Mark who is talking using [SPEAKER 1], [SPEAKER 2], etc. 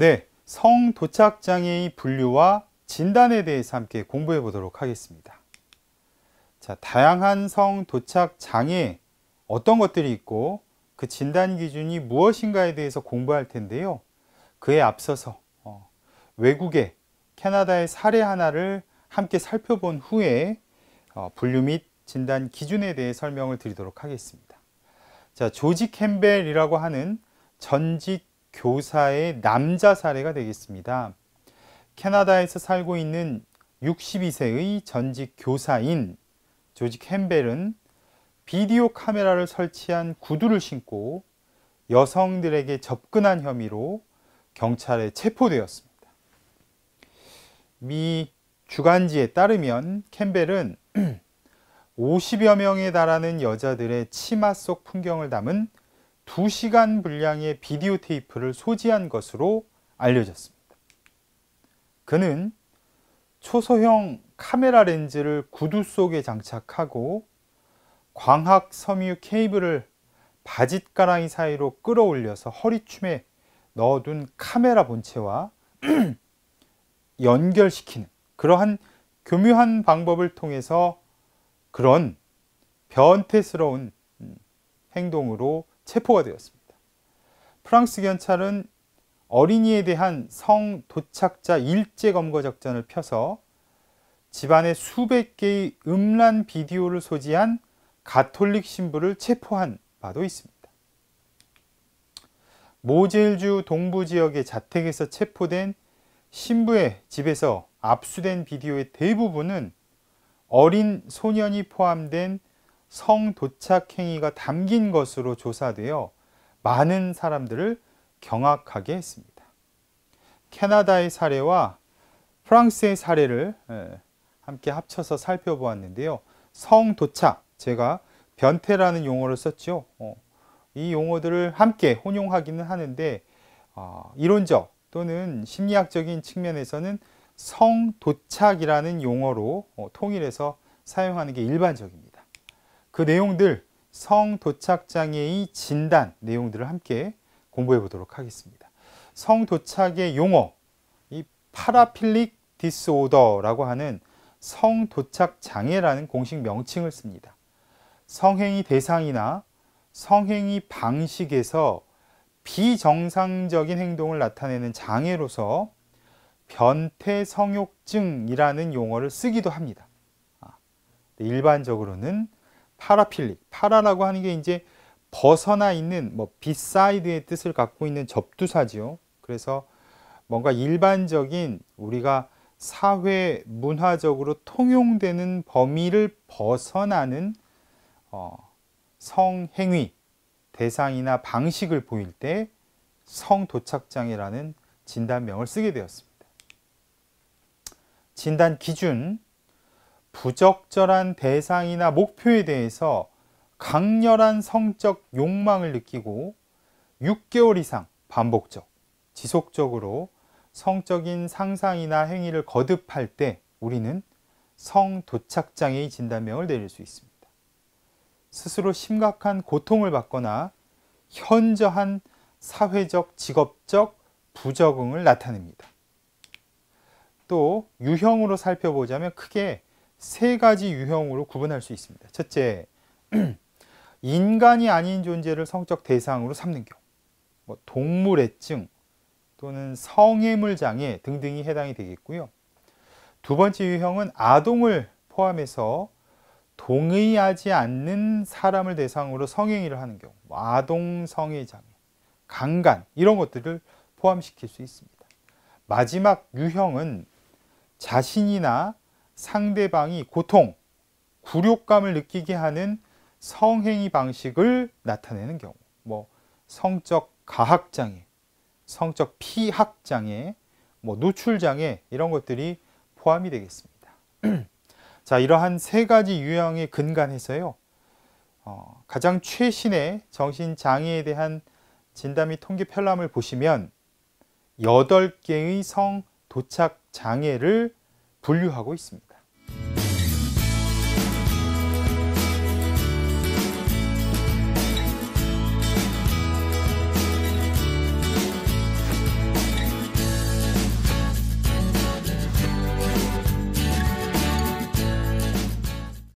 [SPEAKER 1] 네, 성도착장애의 분류와 진단에 대해서 함께 공부해 보도록 하겠습니다. 자, 다양한 성도착장애 어떤 것들이 있고 그 진단 기준이 무엇인가에 대해서 공부할 텐데요. 그에 앞서서 어, 외국의 캐나다의 사례 하나를 함께 살펴본 후에 어, 분류 및 진단 기준에 대해 설명을 드리도록 하겠습니다. 자, 조지 캠벨이라고 하는 전직 교사의 남자 사례가 되겠습니다. 캐나다에서 살고 있는 62세의 전직 교사인 조지 캠벨은 비디오 카메라를 설치한 구두를 신고 여성들에게 접근한 혐의로 경찰에 체포되었습니다. 미 주간지에 따르면 캠벨은 50여 명에 달하는 여자들의 치마 속 풍경을 담은 2시간 분량의 비디오 테이프를 소지한 것으로 알려졌습니다. 그는 초소형 카메라 렌즈를 구두 속에 장착하고 광학 섬유 케이블을 바짓가랑이 사이로 끌어올려서 허리춤에 넣어둔 카메라 본체와 연결시키는 그러한 교묘한 방법을 통해서 그런 변태스러운 음, 행동으로 체포가 되었습니다. 프랑스 경찰은 어린이에 대한 성 도착자 일제 검거 작전을 펴서 집안의 수백 개의 음란 비디오를 소지한 가톨릭 신부를 체포한 바도 있습니다. 모젤주 동부 지역의 자택에서 체포된 신부의 집에서 압수된 비디오의 대부분은 어린 소년이 포함된 성도착 행위가 담긴 것으로 조사되어 많은 사람들을 경악하게 했습니다. 캐나다의 사례와 프랑스의 사례를 예, 함께 합쳐서 살펴보았는데요. 성도착, 제가 변태라는 용어를 썼죠. 어, 이 용어들을 함께 혼용하기는 하는데 아, 이론적 또는 심리학적인 측면에서는 성도착이라는 용어로 어, 통일해서 사용하는 게 일반적입니다. 그 내용들 성도착장애의 진단 내용들을 함께 공부해 보도록 하겠습니다. 성도착의 용어, 이 파라필릭 디스오더라고 하는 성도착장애라는 공식 명칭을 씁니다. 성행위 대상이나 성행위 방식에서 비정상적인 행동을 나타내는 장애로서 변태성욕증이라는 용어를 쓰기도 합니다. 아, 일반적으로는 파라필릭. 파라라고 하는 게 이제 벗어나 있는 뭐 비사이드의 뜻을 갖고 있는 접두사지요. 그래서 뭔가 일반적인 우리가 사회 문화적으로 통용되는 범위를 벗어나는 어, 성행위 대상이나 방식을 보일 때 성도착장애라는 진단명을 쓰게 되었습니다. 진단 기준 부적절한 대상이나 목표에 대해서 강렬한 성적 욕망을 느끼고 6개월 이상 반복적, 지속적으로 성적인 상상이나 행위를 거듭할 때 우리는 성도착장애의 진단명을 내릴 수 있습니다. 스스로 심각한 고통을 받거나 현저한 사회적, 직업적 부적응을 나타냅니다. 또 유형으로 살펴보자면 크게 세 가지 유형으로 구분할 수 있습니다. 첫째, 인간이 아닌 존재를 성적 대상으로 삼는 경우, 뭐 동물애증 또는 성애물 장애 등등이 해당이 되겠고요. 두 번째 유형은 아동을 포함해서 동의하지 않는 사람을 대상으로 성행위를 하는 경우, 뭐 아동 성애 장애, 강간 이런 것들을 포함시킬 수 있습니다. 마지막 유형은 자신이나 상대방이 고통, 굴욕감을 느끼게 하는 성행위 방식을 나타내는 경우, 뭐 성적 가학장애, 성적 피학장애, 뭐 노출장애 이런 것들이 포함이 되겠습니다. 자, 이러한 세 가지 유형에 근간에서요 어, 가장 최신의 정신장애에 대한 진단 및 통계 편람을 보시면 8개의 성 도착 장애를 분류하고 있습니다.